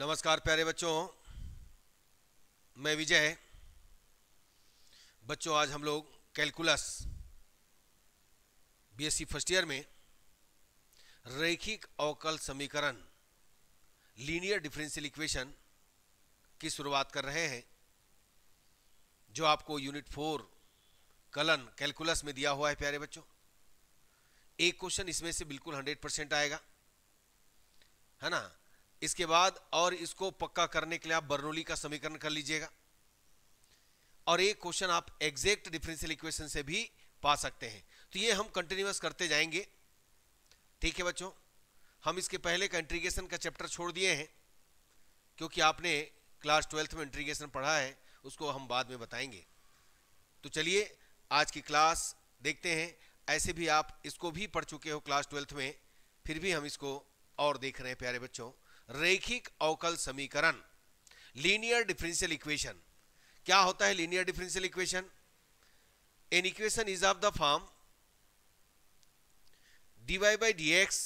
नमस्कार प्यारे बच्चों मैं विजय बच्चों आज हम लोग कैलकुलस बीएससी फर्स्ट ईयर में रैखिक अवकल समीकरण लीनियर डिफरेंशियल इक्वेशन की शुरुआत कर रहे हैं जो आपको यूनिट फोर कलन कैलकुलस में दिया हुआ है प्यारे बच्चों एक क्वेश्चन इसमें से बिल्कुल हंड्रेड परसेंट आएगा है ना इसके बाद और इसको पक्का करने के लिए आप बर्नोली का समीकरण कर लीजिएगा और एक क्वेश्चन आप एग्जैक्ट डिफरेंशियल इक्वेशन से भी पा सकते हैं तो ये हम कंटिन्यूस करते जाएंगे ठीक है बच्चों हम इसके पहले का इंट्रीगेशन का चैप्टर छोड़ दिए हैं क्योंकि आपने क्लास ट्वेल्थ में इंट्रीगेशन पढ़ा है उसको हम बाद में बताएंगे तो चलिए आज की क्लास देखते हैं ऐसे भी आप इसको भी पढ़ चुके हो क्लास ट्वेल्थ में फिर भी हम इसको और देख रहे हैं प्यारे बच्चों रेखिक अवकल समीकरण लीनियर डिफरेंशियल इक्वेशन क्या होता है linear differential equation an equation is of the form d y by d x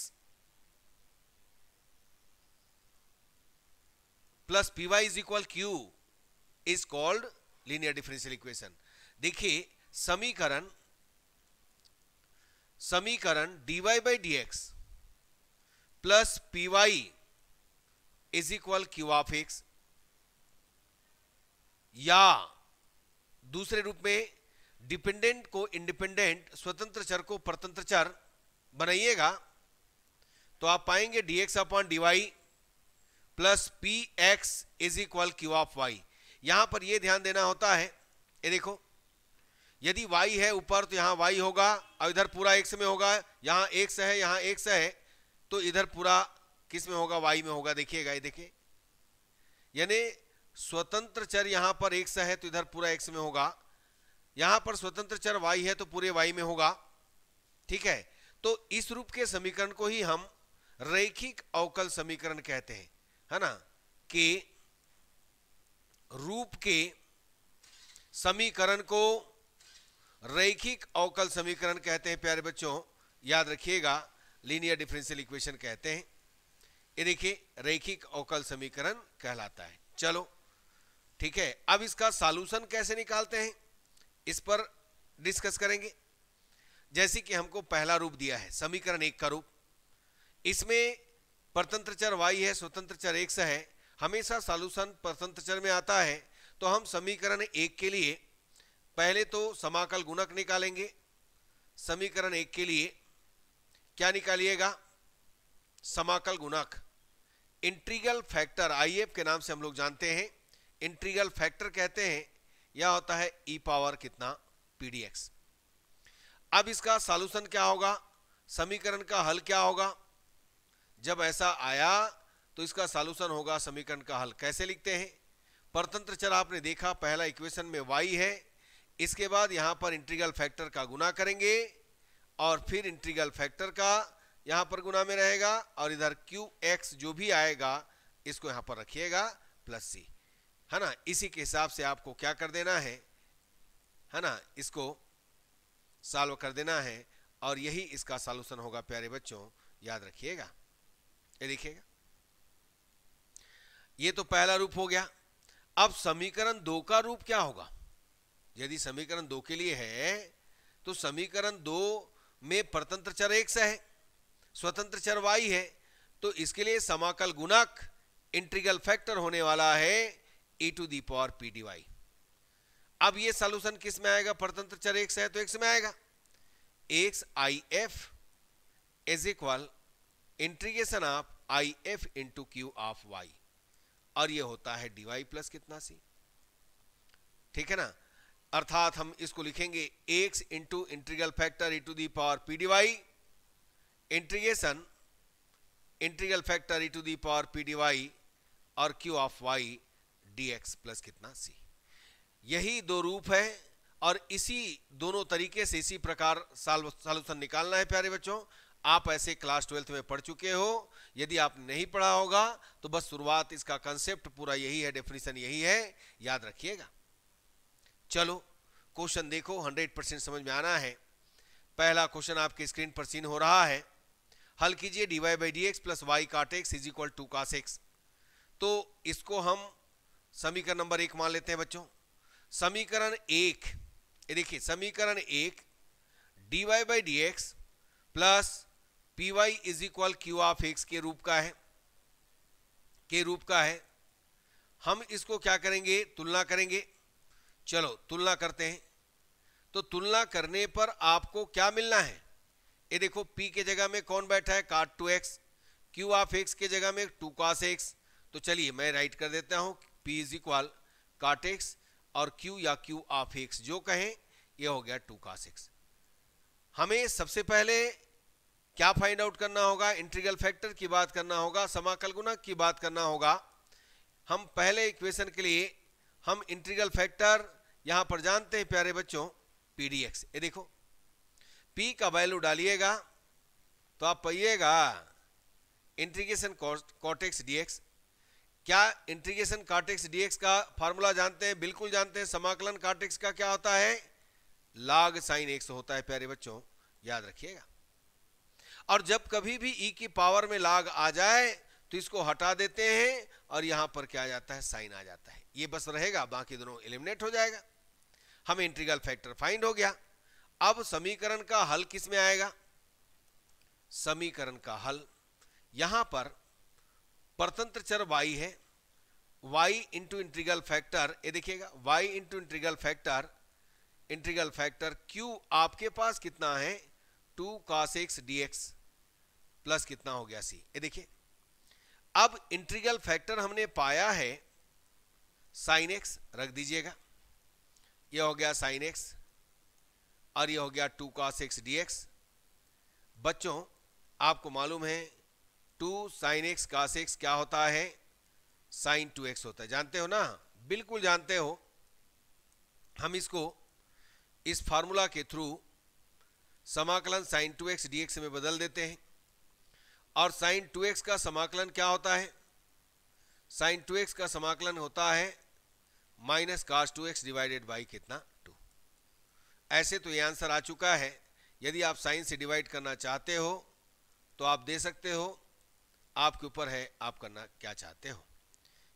plus p y is equal q is called linear differential equation देखिए समीकरण समीकरण d y by d x plus y is equal q of x या दूसरे रूप में dependent को independent स्वतंत्र चर को परतंत्र चर बनाइएगा तो आप पाएंगे dx upon y plus p x is equal q of y यहां पर यह ध्यान देना होता है ये देखो यदि y है ऊपर तो यहां y होगा और इधर पूरा x में होगा यहां x है यहां x है तो इधर पूरा किस में होगा वाई में होगा देखिएगा गाय देखिए यानी स्वतंत्र चर यहां पर एक्स है तो इधर पूरा एक्स में होगा यहां पर स्वतंत्र चर वाई है तो पूरे वाई में होगा ठीक है तो इस रूप के समीकरण को ही हम रैखिक अवकल समीकरण कहते हैं है ना कि रूप के समीकरण को रैखिक अवकल समीकरण कहते हैं प्यारे बच्चों याद रखिएगा लीनियर डिफरेंशियल इक्वेशन कहते हैं ये देखिए रेखिक अवकल समीकरण कहलाता है चलो ठीक है अब इसका सॉल्यूशन कैसे निकालते हैं इस पर डिस्कस करेंगे जैसे कि हमको पहला रूप दिया है समीकरण एक का रूप इसमें परतंत्र चर वाई है स्वतंत्र चर एक है हमेशा सॉल्यूशन परतंत्र चर में आता है तो हम समीकरण एक के लिए पहले तो समाकल गुणक निकालेंगे समीकरण एक के लिए क्या निकालिएगा समाकल गुणक इंट्रीगल फैक्टर आईएफ के नाम से हम लोग जानते हैं इंट्रीगल फैक्टर कहते हैं यह होता है ई e पावर कितना पीडीएक्स अब इसका सॉल्यूशन क्या होगा समीकरण का हल क्या होगा जब ऐसा आया तो इसका सॉल्यूशन होगा समीकरण का हल कैसे लिखते हैं परतंत्र चर आपने देखा पहला इक्वेशन में वाई है इसके बाद यहां पर इंट्रीगल फैक्टर का गुना करेंगे और फिर इंट्रीगल फैक्टर का यहां पर गुना में रहेगा और इधर क्यू एक्स जो भी आएगा इसको यहां पर रखिएगा प्लस सी है ना इसी के हिसाब से आपको क्या कर देना है है ना इसको सॉल्व कर देना है और यही इसका सॉल्यूशन होगा प्यारे बच्चों याद रखिएगा ये देखिएगा ये तो पहला रूप हो गया अब समीकरण दो का रूप क्या होगा यदि समीकरण दो के लिए है तो समीकरण दो में परतंत्र चर एक सा है स्वतंत्र चरवाई है तो इसके लिए समाकल गुणक इंट्रीगल फैक्टर होने वाला है e to the power P d y अब ये सोल्यूशन किस में आएगा परतंत्र चर एक्स है तो एक्स में आएगा x i f is equal integration of i f into q of y और ये होता है डी वाई प्लस कितना सी ठीक है ना अर्थात हम इसको लिखेंगे x into integral factor e to the power P d y Integration integral factor e to the power P d y और q of y d x plus कितना सी यही दो रूप है और इसी दोनों तरीके से इसी प्रकार सॉल्यूशन निकालना है प्यारे बच्चों आप ऐसे क्लास ट्वेल्थ में पढ़ चुके हो यदि आप नहीं पढ़ा होगा तो बस शुरुआत इसका कंसेप्ट पूरा यही है डेफिनेशन यही है याद रखिएगा चलो क्वेश्चन देखो 100 परसेंट समझ में आना है पहला क्वेश्चन आपके स्क्रीन पर सीन हो रहा है हल कीजिए d y by d x plus y cot x is equal to cos x तो इसको हम समीकरण नंबर एक मान लेते हैं बच्चों समीकरण एक देखिए समीकरण एक d y by d x plus p y is equal q of x के रूप का है के रूप का है हम इसको क्या करेंगे तुलना करेंगे चलो तुलना करते हैं तो तुलना करने पर आपको क्या मिलना है ये देखो p के जगह में कौन बैठा है two x q of x के जगह में टू कॉस एक्स तो चलिए मैं राइट कर देता हूँ p is equal cot x और q या q ऑफ एक्स जो कहें ये हो गया टू कॉस एक्स हमें सबसे पहले क्या फाइंड आउट करना होगा इंट्रीगल फैक्टर की बात करना होगा समाकल गुना की बात करना होगा हम पहले इक्वेशन के लिए हम इंट्रीगल फैक्टर यहां पर जानते हैं प्यारे बच्चों पीडीएक्स ये देखो पी का वैल्यू डालिएगा तो आप पाइएगा इंट्रीगेशन कॉटेक्स डीएक्स क्या इंट्रीगेशन कार्टेक्स डीएक्स का फॉर्मूला जानते हैं बिल्कुल जानते हैं समाकलन कार्टेक्स का क्या होता है लाग साइन एक्स होता है प्यारे बच्चों याद रखिएगा और जब कभी भी ई e की पावर में लाग आ जाए तो इसको हटा देते हैं और यहां पर क्या आ जाता है साइन आ जाता है ये बस रहेगा बाकी दोनों एलिमिनेट हो जाएगा हमें इंट्रीगल फैक्टर फाइंड हो गया अब समीकरण का हल किस में आएगा समीकरण का हल यहां पर परतंत्र चर y है y इंटू इंट्रीगल फैक्टर ये देखिएगा y into integral factor integral factor q आपके पास कितना है two cos x dx plus कितना हो गया c ये देखिए अब इंट्रीगल फैक्टर हमने पाया है साइन एक्स रख दीजिएगा ये हो गया साइन एक्स और ये हो गया two cos x d x बच्चों आपको मालूम है two sine x cos x क्या होता है साइन टू एक्स होता है जानते हो ना बिल्कुल जानते हो हम इसको इस फार्मूला के थ्रू समाकलन sine two x d x में बदल देते हैं और साइन टू एक्स का समाकलन क्या होता है साइन टू एक्स का समाकलन होता है minus cos two x divided by कितना ऐसे तो ये आंसर आ चुका है यदि आप साइन से डिवाइड करना चाहते हो तो आप दे सकते हो आपके ऊपर है आप करना क्या चाहते हो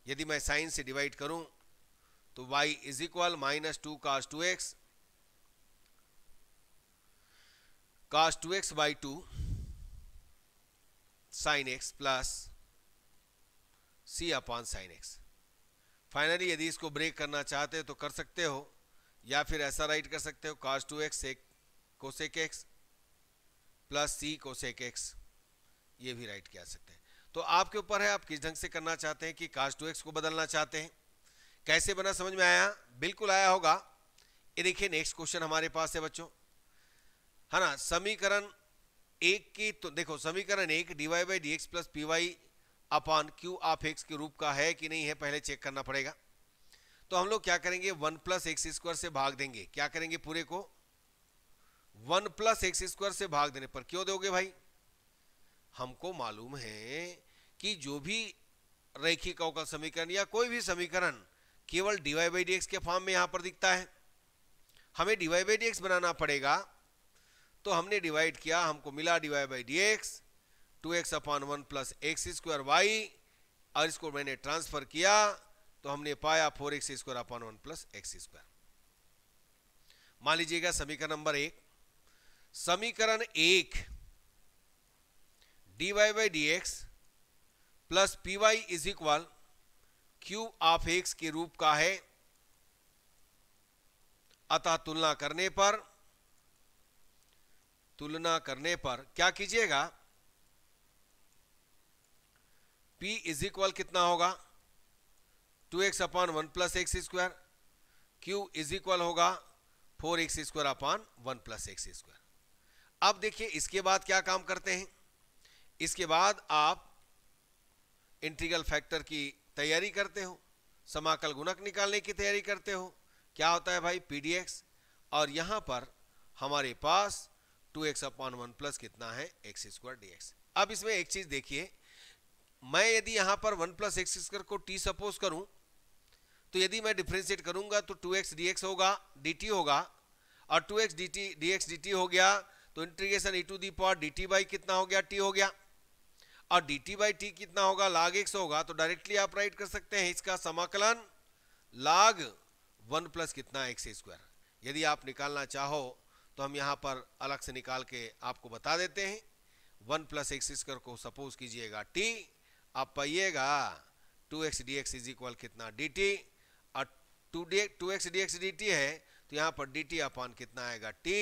यदि मैं साइन से डिवाइड करूं तो y is equal minus two cos two x cos two x by two sine x plus c upon sine x finally यदि इसको ब्रेक करना चाहते हो तो कर सकते हो या फिर ऐसा राइट कर सकते हो cos टू एक्स एक cosec x plus c cosec x ये भी राइट किया सकते हैं तो आपके ऊपर है आप किस ढंग से करना चाहते हैं कि टू एक्स को बदलना चाहते हैं कैसे बना समझ में आया बिल्कुल आया होगा ये देखिए नेक्स्ट क्वेश्चन हमारे पास है बच्चों है ना समीकरण एक की तो देखो समीकरण एक d y by d x plus p y upon q of x के रूप का है कि नहीं है पहले चेक करना पड़ेगा तो हम लोग क्या करेंगे वन प्लस एक्स स्क्वायर से भाग देंगे क्या करेंगे पूरे को वन प्लस एक्स स्क्वायर से भाग देने पर क्यों दोगे भाई हमको मालूम है कि जो भी रैखिक अवकल समीकरण या कोई भी समीकरण केवल डीवाई बाई डी के फॉर्म में यहां पर दिखता है हमें डीवाई बाई डी बनाना पड़ेगा तो हमने डिवाइड किया हमको मिला d y by d x two x upon one plus x square y और इसको मैंने ट्रांसफर किया तो हमने पाया four x square upon one plus x square मान लीजिएगा समीकरण नंबर एक समीकरण एक d y by d x plus p y is equal q of x के रूप का है अतः तुलना करने पर तुलना करने पर क्या कीजिएगा P इज इक्वल कितना होगा two x upon one plus x square q is equal होगा four x square upon one plus x square अब देखिए इसके बाद क्या काम करते हैं इसके बाद आप इंटीग्रल फैक्टर की तैयारी करते हो समाकल गुणक निकालने की तैयारी करते हो क्या होता है भाई पी और यहाँ पर हमारे पास two x upon one plus कितना है एक्स स्क्वायर डी अब इसमें एक चीज़ देखिए मैं यदि यहाँ पर वन प्लस एक्स स्क्वायर को टी सपोज करूँ तो यदि मैं डिफ्रेंशिएट करूंगा तो 2x dx होगा dt होगा और 2x x dx t d x d t हो गया तो integration e to the power d t by कितना हो गया t हो गया और dt टी बाई टी कितना होगा लाग एक्स होगा तो डायरेक्टली आप राइट कर सकते हैं इसका समाकलन लाग वन प्लस कितना एक्स स्क्वायर यदि आप निकालना चाहो तो हम यहाँ पर अलग से निकाल के आपको बता देते हैं वन प्लस एक्स स्क्वायर को सपोज कीजिएगा टी आप पाइएगा two x d x is equal कितना d t two d two x d x d t है तो यहाँ पर डी टी अपॉन कितना आएगा टी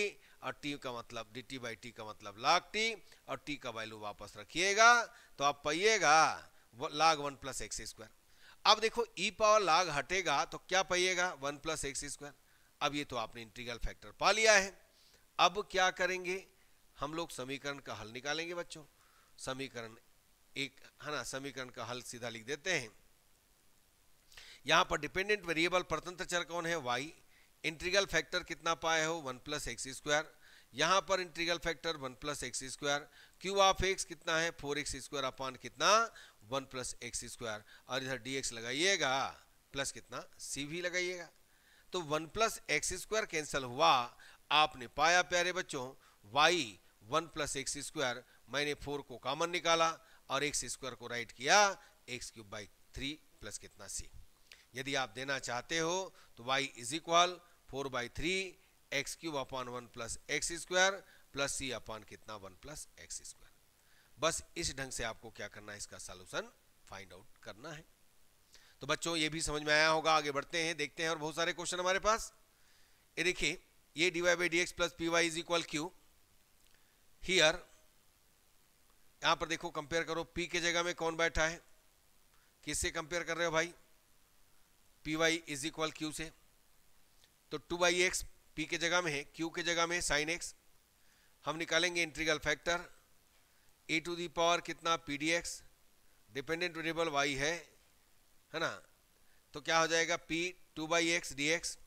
और टी का मतलब डी टी बाई टी का मतलब लाग टी और टी का वैल्यू वापस रखिएगा तो आप पाइएगा लाग वन प्लस एक्स स्क्वायर अब देखो ई पावर लाग हटेगा तो क्या पाइएगा वन प्लस एक्स स्क्वायर अब ये तो आपने इंटीग्रल फैक्टर पा लिया है अब क्या करेंगे हम लोग समीकरण का हल निकालेंगे बच्चों समीकरण एक है ना समीकरण का हल सीधा लिख देते हैं यहाँ पर डिपेंडेंट वेरिएबल परतंत्र चर कौन है वाई इंट्रीगल फैक्टर कितना पाए हो वन प्लस एक्स स्क्वायर यहाँ पर integral factor one plus x square q of x कितना है फोर एक्स स्क्वायर अपॉन कितना वन प्लस एक्स स्क्वायर और इधर डी एक्स लगाइएगा प्लस कितना सी भी लगाइएगा तो one plus x square cancel हुआ आपने पाया प्यारे बच्चों y one plus x square मैंने फोर को कॉमन निकाला और एक्स स्क्वायर को राइट किया x cube by three plus कितना सी यदि आप देना चाहते हो तो y is equal four by three x cube upon one plus x square plus c upon कितना वन प्लस एक्स स्क्वायर बस इस ढंग से आपको क्या करना है इसका सोल्यूशन फाइंड आउट करना है तो बच्चों ये भी समझ में आया होगा आगे बढ़ते हैं देखते हैं और बहुत सारे क्वेश्चन हमारे पास ये देखिए ये d y by d x plus p y is equal q here यहां पर देखो कंपेयर करो पी के जगह में कौन बैठा है किससे कंपेयर कर रहे हो भाई p y is equal q से तो टू बाई एक्स पी के जगह में है क्यू के जगह में साइन एक्स हम निकालेंगे integral factor e to the power कितना p d x dependent variable y है है ना तो क्या हो जाएगा p two by x d x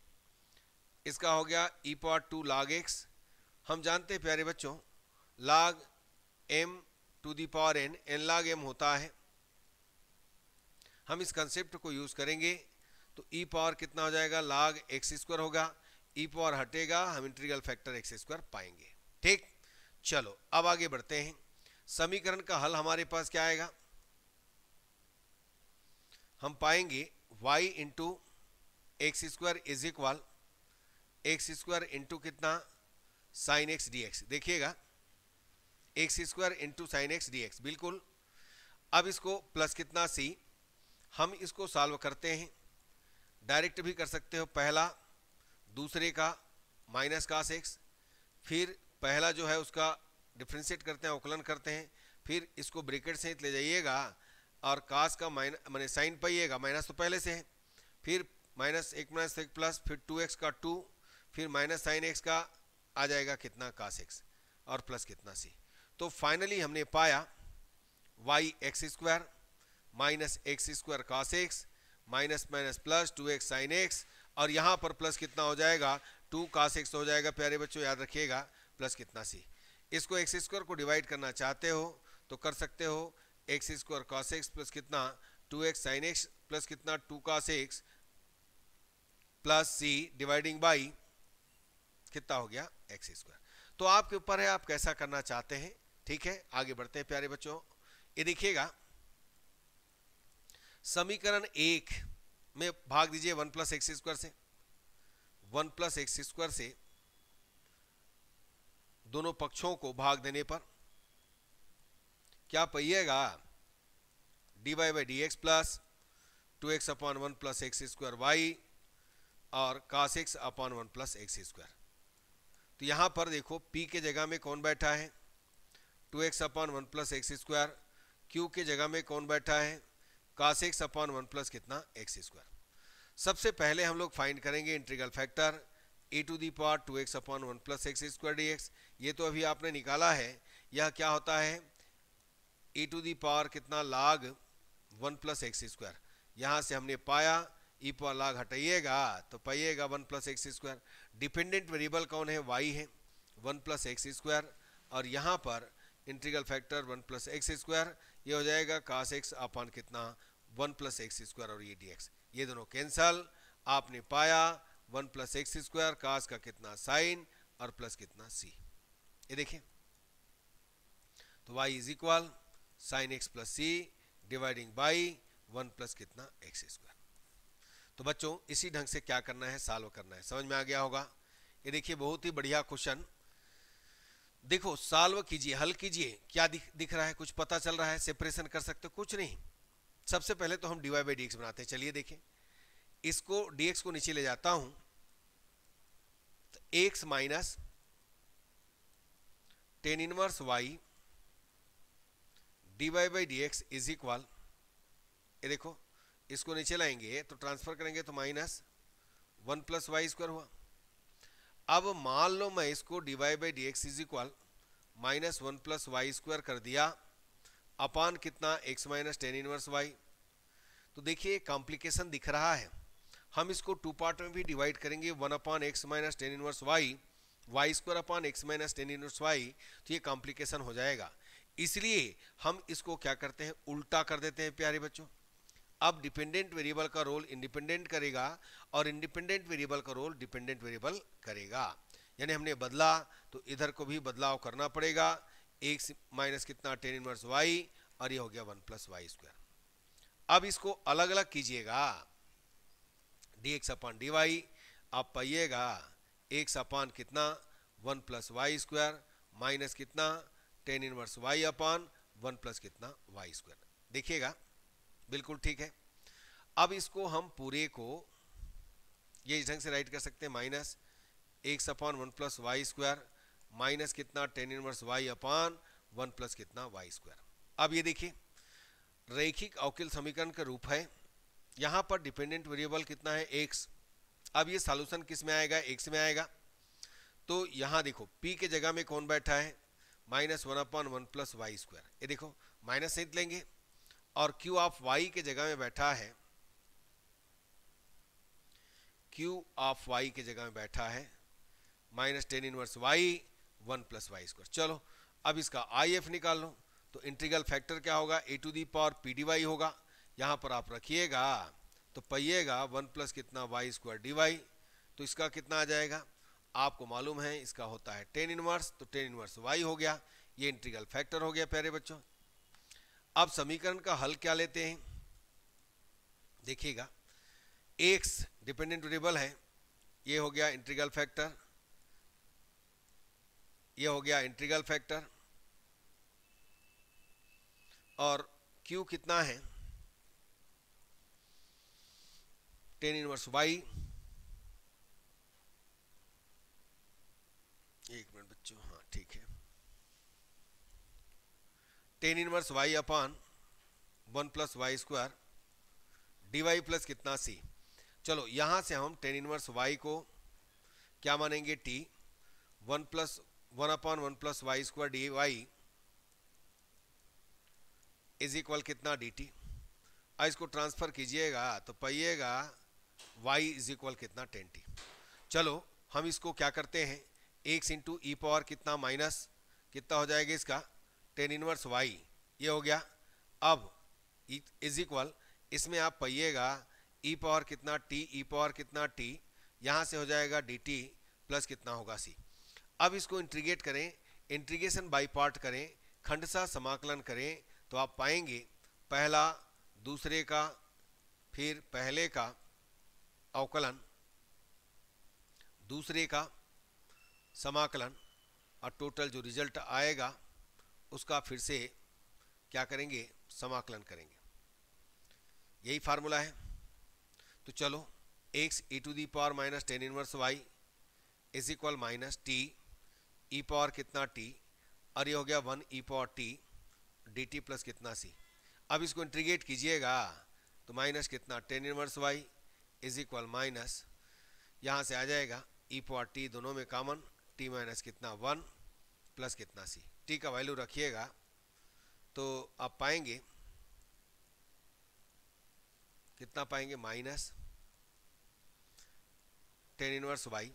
इसका हो गया e power two log x हम जानते हैं प्यारे बच्चों log m to the power n n log m होता है हम इस कंसेप्ट को यूज़ करेंगे तो ई e पावर कितना हो जाएगा लाग एक्स स्क्वायर होगा ई e पावर हटेगा हम इंटीग्रल फैक्टर एक्स स्क्वायर पाएंगे ठीक चलो अब आगे बढ़ते हैं समीकरण का हल हमारे पास क्या आएगा हम पाएंगे y into x square is equal x square into कितना साइन एक्स डी एक्स देखिएगा x square into sine x d x बिल्कुल अब इसको प्लस कितना सी हम इसको सॉल्व करते हैं डायरेक्ट भी कर सकते हो पहला दूसरे का माइनस कास एक्स फिर पहला जो है उसका डिफ्रेंशिएट करते हैं अवकलन करते हैं फिर इसको ब्रेकेट सहित ले जाइएगा और कास का माइन मैंने साइन पाइएगा माइनस तो पहले से है फिर माइनस एक माइनस एक प्लस फिर टू एक्स का टू फिर माइनस साइन एक्स का आ जाएगा कितना कास एक्स और प्लस कितना सी तो फाइनली हमने पाया y x square minus x square cos x minus minus plus two x sine x और यहाँ पर प्लस कितना हो जाएगा टू कास एक्स हो जाएगा प्यारे बच्चों याद रखिएगा प्लस कितना सी इसको एक्स स्क्वायर को डिवाइड करना चाहते हो तो कर सकते हो x square cos x plus कितना two x sine x plus कितना two cos x plus c dividing by कितना हो गया एक्स स्क्वायर तो आपके ऊपर है आप कैसा करना चाहते हैं ठीक है आगे बढ़ते हैं प्यारे बच्चों ये देखिएगा समीकरण एक में भाग दीजिए वन प्लस एक्स स्क्वायर से वन प्लस एक्स स्क्वायर से दोनों पक्षों को भाग देने पर क्या पहिएगा d y by d x plus two x upon one plus x square y और cos x upon one plus x square तो यहाँ पर देखो पी के जगह में कौन बैठा है two x upon one plus x square Q के जगह में कौन बैठा है cos x upon one plus कितना एक्स स्क्वायर सबसे पहले हम लोग फाइंड करेंगे integral factor e to the power two x upon one plus x square d x ये तो अभी आपने निकाला है यह क्या होता है ए टू दी पावर कितना लाग वन प्लस एक्स स्क्वायर यहाँ से हमने पाया ई पावर लाग हटाइएगा तो पाइएगा one plus x square dependent variable कौन है वाई है वन प्लस एक्स स्क्वायर और यहाँ पर integral factor one plus x square ये हो जाएगा कास एक्स अपॉन कितना वन प्लस एक्स स्क्वायर और ये डी एक्स ये दोनों कैंसल आपने पाया one plus x square cos का कितना साइन और प्लस कितना सी ये देखिए तो y is equal sine x plus c dividing by one plus कितना एक्स स्क्वायर तो बच्चों इसी ढंग से क्या करना है सॉल्व करना है समझ में आ गया होगा ये देखिए बहुत ही बढ़िया क्वेश्चन देखो सॉल्व कीजिए हल कीजिए क्या दिख, दिख रहा है कुछ पता चल रहा है सेपरेशन कर सकते हो कुछ नहीं सबसे पहले तो हम डीवाई बाई डी बनाते हैं चलिए देखें इसको डी को नीचे ले जाता हूं तो x minus tan inverse y d y by d x is equal ये देखो इसको नीचे लाएंगे तो ट्रांसफर करेंगे तो minus one plus y square हुआ अब मान लो मैं इसको d y by d x is equal minus one plus y square कर दिया अपान कितना x minus tan inverse y तो देखिए कॉम्प्लिकेशन दिख रहा है हम इसको टू पार्ट में भी डिवाइड करेंगे one upon x minus tan inverse y y square upon x minus tan inverse y तो ये कॉम्प्लिकेशन हो जाएगा इसलिए हम इसको क्या करते हैं उल्टा कर देते हैं प्यारे बच्चों अब डिपेंडेंट वेरिएबल का रोल इंडिपेंडेंट करेगा और इंडिपेंडेंट वेरिएबल का रोल डिपेंडेंट वेरिएबल करेगा यानी हमने बदला तो इधर को भी बदलाव करना पड़ेगा एक माइनस कितना टेन इनवर्स वाई और ये हो गया वन प्लस वाई स्क्वायर अब इसको अलग अलग कीजिएगा d x upon d y आप पाइएगा एक अपॉन कितना one plus y square minus कितना tan inverse y upon one plus कितना वाई स्क्वायर देखिएगा बिल्कुल ठीक है अब इसको हम पूरे को ये इस ढंग से राइट कर सकते हैं माइनस एक upon one plus y square minus कितना tan inverse y upon one plus कितना वाई स्क्वायर अब ये देखिए रैखिक अवकिल समीकरण का रूप है यहाँ पर डिपेंडेंट वेरिएबल कितना है एक्स अब ये सॉल्यूशन किस में आएगा एक्स में आएगा तो यहाँ देखो पी के जगह में कौन बैठा है minus one upon one plus y square ये देखो माइनस सहित लेंगे और क्यू ऑफ वाई के जगह में बैठा है क्यू ऑफ वाई के जगह में बैठा है minus tan inverse y one plus y square चलो अब इसका आई एफ निकाल लो तो इंटीग्रल फैक्टर क्या होगा e to the power P d y होगा यहाँ पर आप रखिएगा तो पहिएगा वन प्लस कितना वाई स्क्वायर डी वाई तो इसका कितना आ जाएगा आपको मालूम है इसका होता है टेन इनवर्स तो टेन इनवर्स वाई हो गया ये इंटीग्रल फैक्टर हो गया प्यारे बच्चों अब समीकरण का हल क्या लेते हैं देखिएगा एक्स डिपेंडेंट वेरिएबल है ये हो गया इंटीग्रल फैक्टर ये हो गया इंट्रीगल फैक्टर और क्यू कितना है टेन इनवर्स वाई एक मिनट बच्चों हाँ ठीक है tan inverse y upon one plus y square d y plus कितना सी चलो यहां से हम टेन इनवर्स वाई को क्या मानेंगे t one plus one upon one plus y square d y is equal कितना डी टी इसको ट्रांसफर कीजिएगा तो पाइएगा वाई इज इक्वल कितना टेन टी चलो हम इसको क्या करते हैं एक्स इंटू ई पावर कितना माइनस कितना हो जाएगा इसका टेन इनवर्स वाई ये हो गया अब इज इक्वल इसमें आप पाइएगा ई पावर कितना टी ई पावर कितना टी यहाँ से हो जाएगा डी टी प्लस कितना होगा सी अब इसको इंट्रीगेट करें इंट्रीगेशन बाई पार्ट करें खंडसा समाकलन करें तो आप पाएंगे पहला दूसरे का फिर पहले का अवकलन दूसरे का समाकलन और टोटल जो रिजल्ट आएगा उसका फिर से क्या करेंगे समाकलन करेंगे यही फार्मूला है तो चलो x e to the power minus tan inverse y is equal minus t e e power कितना टी और ये हो गया one e power t d t plus कितना सी अब इसको इंट्रीगेट कीजिएगा तो माइनस कितना tan inverse y is equal minus यहाँ से आ जाएगा ई पावर टी दोनों में कॉमन टी माइनस कितना वन प्लस कितना सी टी का वैल्यू रखिएगा तो आप पाएंगे कितना पाएंगे माइनस टेन इनवर्स वाई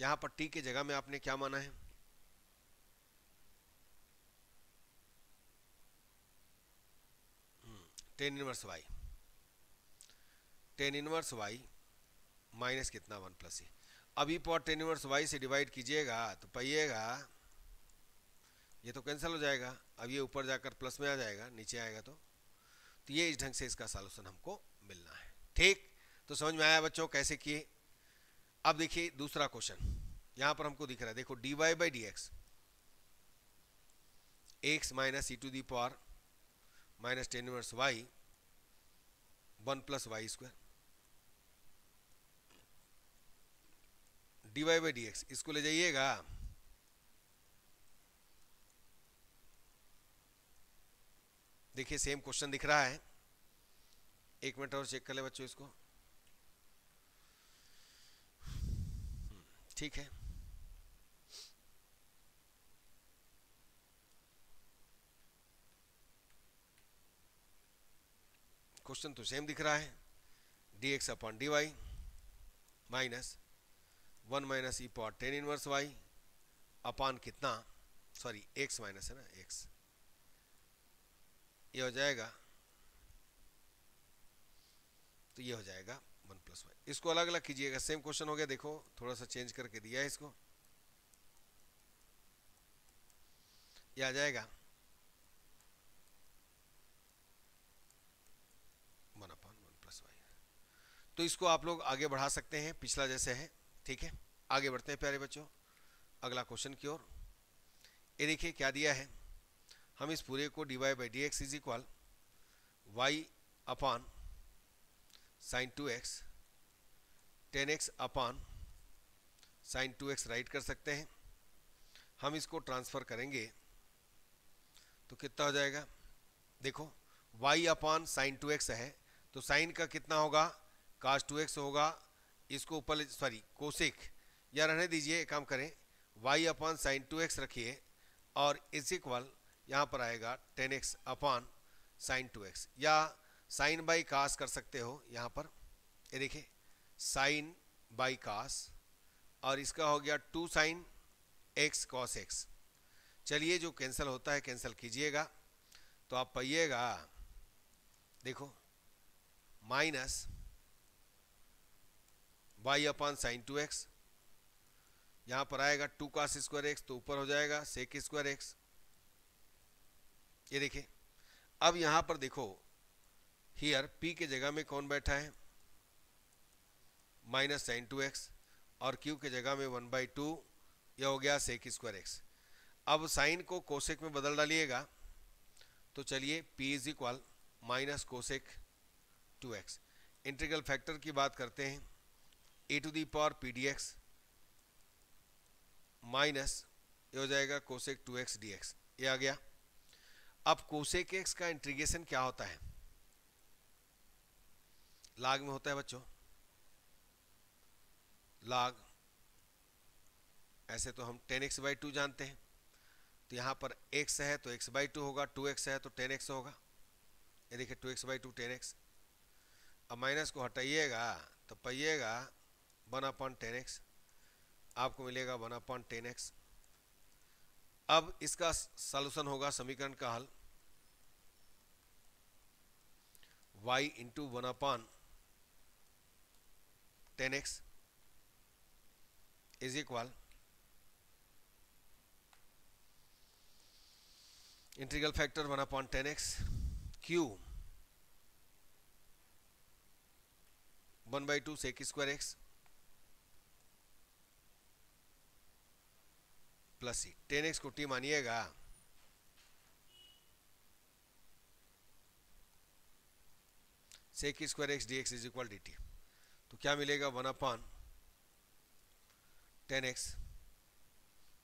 यहां पर टी के जगह में आपने क्या माना है tan inverse y tan inverse y minus कितना वन प्लस ए अभी पॉट टेन इनवर्स वाई से डिवाइड कीजिएगा तो पाइएगा ये तो कैंसिल हो जाएगा अब ये ऊपर जाकर प्लस में आ जाएगा नीचे आएगा तो तो ये इस ढंग से इसका सॉल्यूशन हमको मिलना है ठीक तो समझ में आया बच्चों कैसे किए अब देखिए दूसरा क्वेश्चन यहां पर हमको दिख रहा है देखो d y by d x x minus e to the power minus tan inverse y one plus y square d y by d x इसको ले जाइएगा देखिए सेम क्वेश्चन दिख रहा है एक मिनट और चेक कर ले बच्चों इसको ठीक है क्वेश्चन तो सेम दिख रहा है d x upon d y minus one minus e पॉट टेन इनवर्स वाई अपॉन कितना सॉरी एक्स माइनस है ना एक्स ये हो जाएगा तो ये हो जाएगा वन प्लस वाई इसको अलग अलग कीजिएगा सेम क्वेश्चन हो गया देखो थोड़ा सा चेंज करके दिया है इसको ये आ जाएगा one upon one plus y तो इसको आप लोग आगे बढ़ा सकते हैं पिछला जैसे है ठीक है आगे बढ़ते हैं प्यारे बच्चों अगला क्वेश्चन की ओर ये देखिए क्या दिया है हम इस पूरे को d y by d x is equal y upon sine two x tan x upon sine two x right कर सकते हैं हम इसको ट्रांसफ़र करेंगे तो कितना हो जाएगा देखो y upon sine two x है तो साइन का कितना होगा कास टू एक्स होगा इसको ऊपर सॉरी कोसेक या रहने दीजिए एक काम करें y upon sine two x रखिए और इज इक्वल यहाँ पर आएगा tan x upon sine two x या साइन बाई कास कर सकते हो यहाँ पर ये देखिए साइन बाई कास और इसका हो गया two sine x cos x चलिए जो कैंसिल होता है कैंसिल कीजिएगा तो आप पाइएगा देखो minus y upon sine two x यहाँ पर आएगा टू कास स्क्वायर एक्स तो ऊपर हो जाएगा सेक स्क्वायर एक्स ये देखिए अब यहाँ पर देखो हियर पी के जगह में कौन बैठा है माइनस साइन टू एक्स और क्यू के जगह में वन बाई टू यह हो गया सेक स्क्वायर एक्स अब साइन को कोसेक में बदल डालिएगा तो चलिए P is equal minus cosec two x integral factor की बात करते हैं e to the power P d x minus ये हो जाएगा cosec two x d x ये आ गया अब कोसेक एक्स का इंट्रीगेशन क्या होता है लाग में होता है बच्चों लाग ऐसे तो हम टेन एक्स बाई टू जानते हैं तो यहाँ पर x है तो x बाई टू होगा टू एक्स है तो टेन एक्स होगा ये देखिए two x by two tan x अब माइनस को हटाइएगा तो पाइएगा वन अपॉन टेन एक्स आपको मिलेगा वन अपॉन टेन एक्स अब इसका सोलूशन होगा समीकरण का हल y into one upon tan x is equal integral factor one upon tan x Q one by two sec square x plus c tan x को t मानिएगा sec square x d x is equal d t तो क्या मिलेगा one upon tan x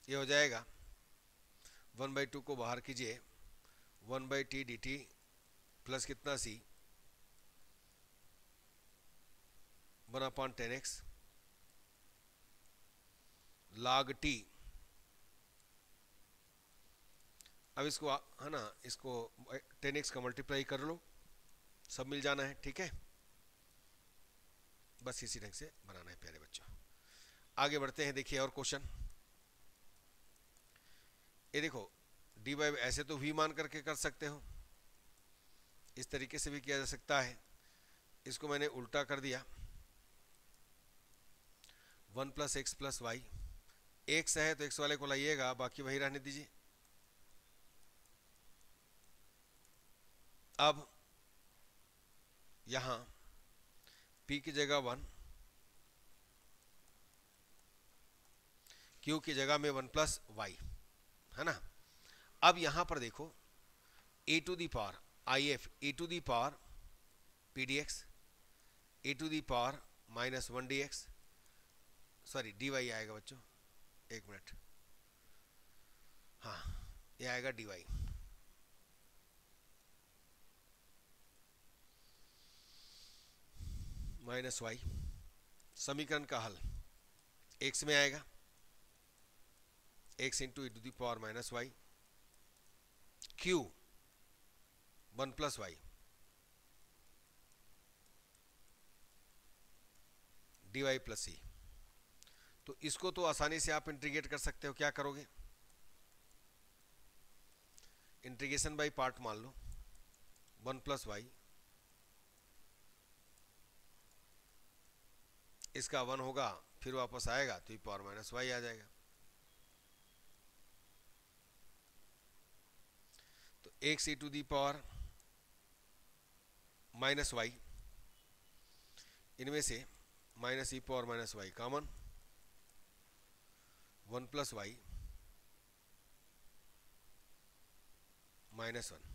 ये हो जाएगा one by to को बाहर कीजिए one by t d t plus कितना c one upon tan x log t अब इसको है ना इसको टेन eh, एक्स का मल्टीप्लाई कर लो सब मिल जाना है ठीक है बस इसी ढंग से बनाना है प्यारे बच्चों आगे बढ़ते हैं देखिए और क्वेश्चन ये देखो डी वाई ऐसे तो वी मान करके कर सकते हो इस तरीके से भी किया जा सकता है इसको मैंने उल्टा कर दिया one plus x plus y x है तो एक्स वाले को लाइएगा बाकी वही रहने दीजिए अब यहां पी की जगह वन क्यू की जगह में वन प्लस वाई है ना अब यहां पर देखो e to the power I F e to the power P d x e to the power minus one d x sorry d y आएगा बच्चों एक मिनट हाँ ये आएगा डी वाई माइनस वाई समीकरण का हल एक्स में आएगा x into e the power minus y Q one plus y d y plus c तो इसको तो आसानी से आप इंटीग्रेट कर सकते हो क्या करोगे इंट्रीगेशन बाई पार्ट मान लो वन प्लस वाई इसका वन होगा फिर वापस आएगा तो ये पावर माइनस वाई आ जाएगा तो एक सी to the power minus y इनमें से minus e power minus y common one plus y minus one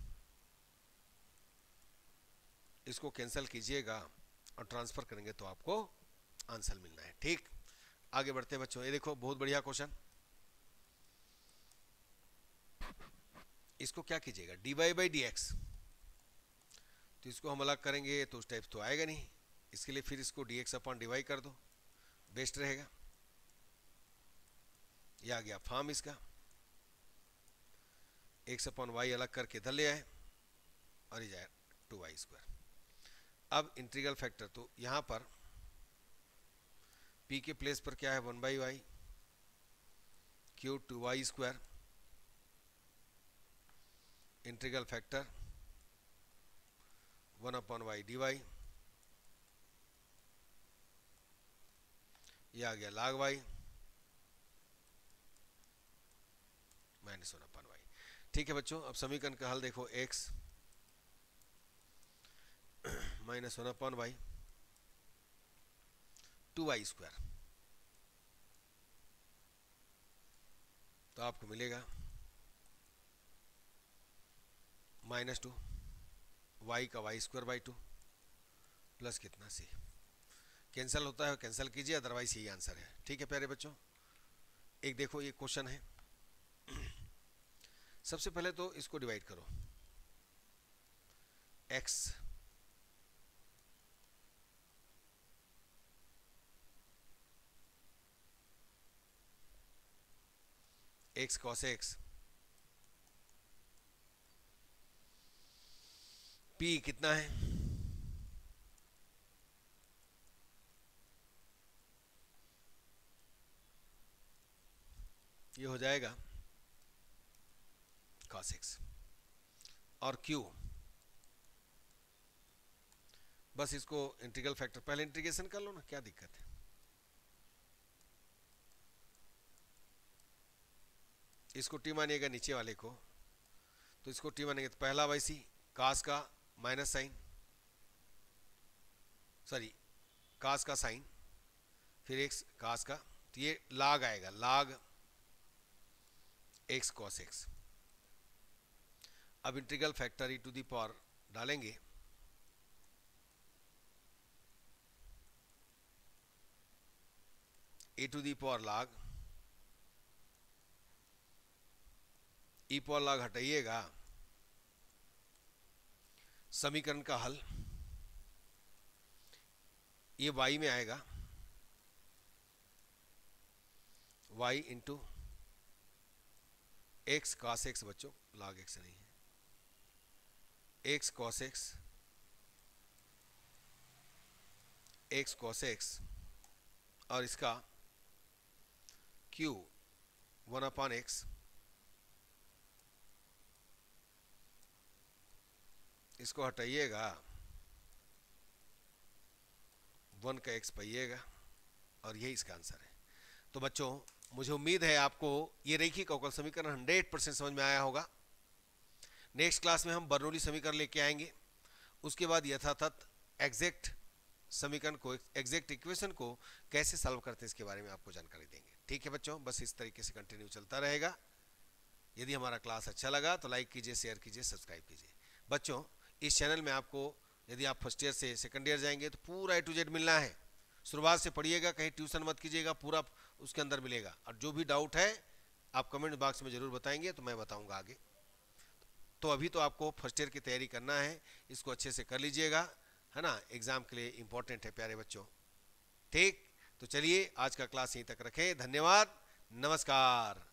इसको कैंसिल कीजिएगा और ट्रांसफ़र करेंगे तो आपको आंसर मिलना है ठीक आगे बढ़ते हैं बच्चों ये देखो बहुत बढ़िया क्वेश्चन इसको क्या कीजिएगा d y by d x तो इसको हम अलग करेंगे तो उस टाइप तो आएगा नहीं इसके लिए फिर इसको d x upon d y कर दो बेस्ट रहेगा ये आ गया फॉर्म इसका एक्स अपॉन वाई अलग करके इधर ले आए और ये जाए टू वाई स्क्वायर अब इंटीग्रल फैक्टर तो यहाँ पर पी के प्लेस पर क्या है one by y Q two y square integral factor one upon y d y यह आ गया log y minus one upon y ठीक है बच्चों अब समीकरण का हल देखो x minus one upon y two y square तो आपको मिलेगा माइनस टू वाई का y square by two plus कितना सी कैंसिल होता है कैंसिल कीजिए अदरवाइज यही आंसर है ठीक है प्यारे बच्चों एक देखो ये क्वेश्चन है सबसे पहले तो इसको डिवाइड करो x x cos x p कितना है ये हो जाएगा cos x और q बस इसको इंटीग्रल फैक्टर पहले इंटीग्रेशन कर लो ना क्या दिक्कत है इसको टी मानिएगा नीचे वाले को तो इसको टी मानेंगे तो पहला वाई सी कास का माइनस साइन सॉरी कास का साइन फिर एक्स कास का तो ये लाग आएगा लाग एक्स कॉस एक्स अब integral factor e to the power डालेंगे ए टू दी पावर लाग ई हटाइएगा समीकरण का हल ये वाई में आएगा y into x cos x बच्चों लाग एक्स नहीं है x cos x x cos x और इसका क्यू वन अपॉन एक्स इसको हटाइएगा वन का एक्स पाइएगा और यही इसका आंसर है तो बच्चों मुझे उम्मीद है आपको ये रेखी कौकल समीकरण हंड्रेड परसेंट समझ में आया होगा नेक्स्ट क्लास में हम बर्नौली समीकरण लेके आएंगे उसके बाद यथातथ एग्जैक्ट समीकरण को एग्जैक्ट इक्वेशन को कैसे सॉल्व करते हैं इसके बारे में आपको जानकारी देंगे ठीक है बच्चों बस इस तरीके से कंटिन्यू चलता रहेगा यदि हमारा क्लास अच्छा लगा तो लाइक कीजिए शेयर कीजिए सब्सक्राइब कीजिए बच्चों इस चैनल में आपको यदि आप फर्स्ट ईयर से सेकेंड ईयर जाएंगे तो पूरा ए टू जेड मिलना है शुरुआत से पढ़िएगा कहीं ट्यूशन मत कीजिएगा पूरा उसके अंदर मिलेगा और जो भी डाउट है आप कमेंट बॉक्स में ज़रूर बताएंगे तो मैं बताऊँगा आगे तो अभी तो आपको फर्स्ट ईयर की तैयारी करना है इसको अच्छे से कर लीजिएगा है ना एग्ज़ाम के लिए इम्पोर्टेंट है प्यारे बच्चों ठीक तो चलिए आज का क्लास यहीं तक रखें धन्यवाद नमस्कार